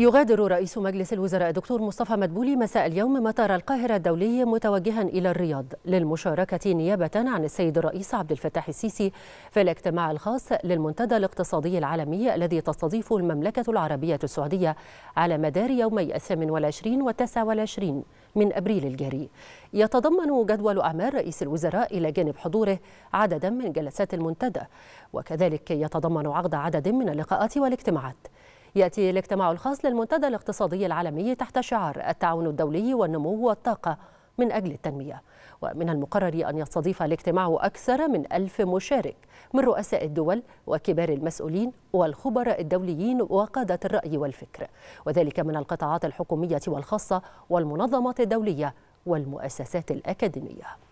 يغادر رئيس مجلس الوزراء دكتور مصطفى مدبولي مساء اليوم مطار القاهرة الدولي متوجها إلى الرياض للمشاركة نيابة عن السيد الرئيس عبد الفتاح السيسي في الاجتماع الخاص للمنتدى الاقتصادي العالمي الذي تستضيفه المملكة العربية السعودية على مدار يومي 28 و 29 من أبريل الجاري يتضمن جدول أعمال رئيس الوزراء إلى جانب حضوره عددا من جلسات المنتدى وكذلك يتضمن عقد عدد من اللقاءات والاجتماعات يأتي الاجتماع الخاص للمنتدى الاقتصادي العالمي تحت شعار التعاون الدولي والنمو والطاقة من أجل التنمية ومن المقرر أن يستضيف الاجتماع أكثر من ألف مشارك من رؤساء الدول وكبار المسؤولين والخبراء الدوليين وقادة الرأي والفكر وذلك من القطاعات الحكومية والخاصة والمنظمات الدولية والمؤسسات الأكاديمية